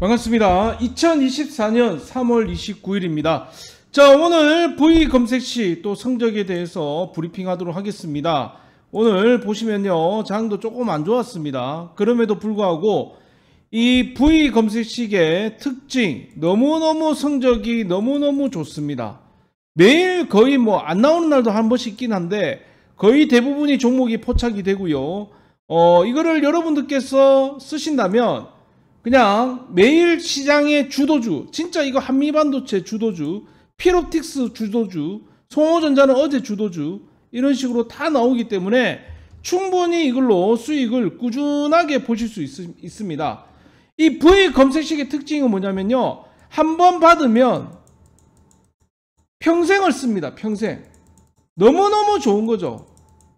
반갑습니다. 2024년 3월 29일입니다. 자 오늘 V 검색시 또 성적에 대해서 브리핑하도록 하겠습니다. 오늘 보시면요 장도 조금 안 좋았습니다. 그럼에도 불구하고 이 V 검색식의 특징 너무너무 성적이 너무너무 좋습니다. 매일 거의 뭐 안 나오는 날도 한 번씩 있긴 한데 거의 대부분이 종목이 포착이 되고요. 어 이거를 여러분들께서 쓰신다면 그냥 매일 시장의 주도주, 진짜 이거 한미반도체 주도주, 피롭틱스 주도주, 송호전자는 어제 주도주 이런 식으로 다 나오기 때문에 충분히 이걸로 수익을 꾸준하게 보실 수 있, 습니다이 V 검색식의 특징은 뭐냐면요. 한번 받으면 평생을 씁니다. 평생. 너무너무 좋은 거죠.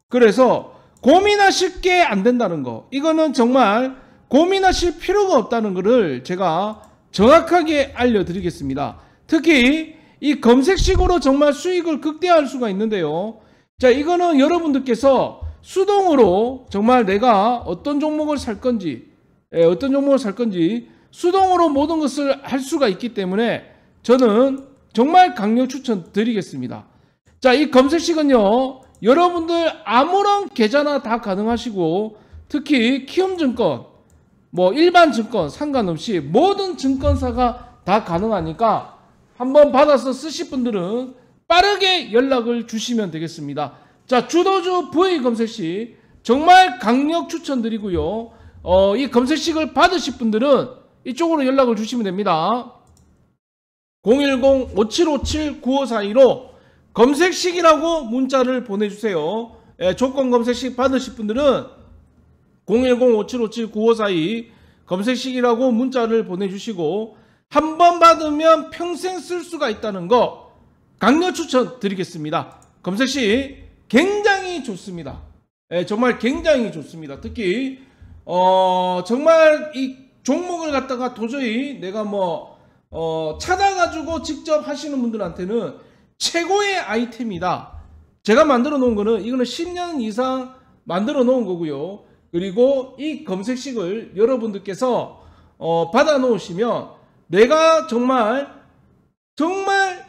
그래서 고민하실 게 안 된다는 거. 이거는 정말 고민하실 필요가 없다는 것을 제가 정확하게 알려드리겠습니다. 특히 이 검색식으로 정말 수익을 극대화할 수가 있는데요. 자 이거는 여러분들께서 수동으로 정말 내가 어떤 종목을 살 건지 예, 어떤 종목을 살 건지 수동으로 모든 것을 할 수가 있기 때문에 저는 정말 강력 추천 드리겠습니다. 자, 이 검색식은요, 여러분들 아무런 계좌나 다 가능하시고, 특히 키움증권, 뭐 일반 증권 상관없이 모든 증권사가 다 가능하니까 한번 받아서 쓰실 분들은 빠르게 연락을 주시면 되겠습니다. 자 주도주 부의 검색 시 정말 강력 추천드리고요. 어, 이 검색식을 받으실 분들은 이쪽으로 연락을 주시면 됩니다. 010-5757-9542로 검색식이라고 문자를 보내주세요. 예, 조건 검색식 받으실 분들은 010-5757-9542 검색식이라고 문자를 보내주시고 한 번 받으면 평생 쓸 수가 있다는 거 강력 추천 드리겠습니다. 검색식 굉장히 좋습니다. 예, 정말 굉장히 좋습니다. 특히 어, 정말 이 종목을 갖다가 도저히 내가 뭐 어, 찾아가지고 직접 하시는 분들한테는 최고의 아이템이다. 제가 만들어 놓은 거는 이거는 10년 이상 만들어 놓은 거고요. 그리고 이 검색식을 여러분들께서 어, 받아 놓으시면 내가 정말 정말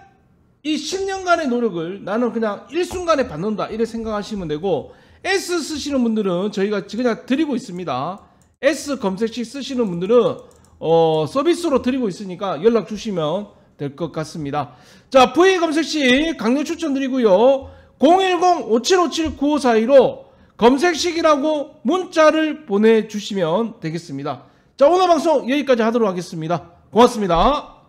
이 10년간의 노력을 나는 그냥 일순간에 받는다 이래 생각하시면 되고 S 쓰시는 분들은 저희가 그냥 드리고 있습니다 S 검색식 쓰시는 분들은 어, 서비스로 드리고 있으니까 연락 주시면 될 것 같습니다 자 V 검색식 강력 추천드리고요 010-5757-9542로 검색식이라고 문자를 보내주시면 되겠습니다. 자 오늘 방송 여기까지 하도록 하겠습니다. 고맙습니다.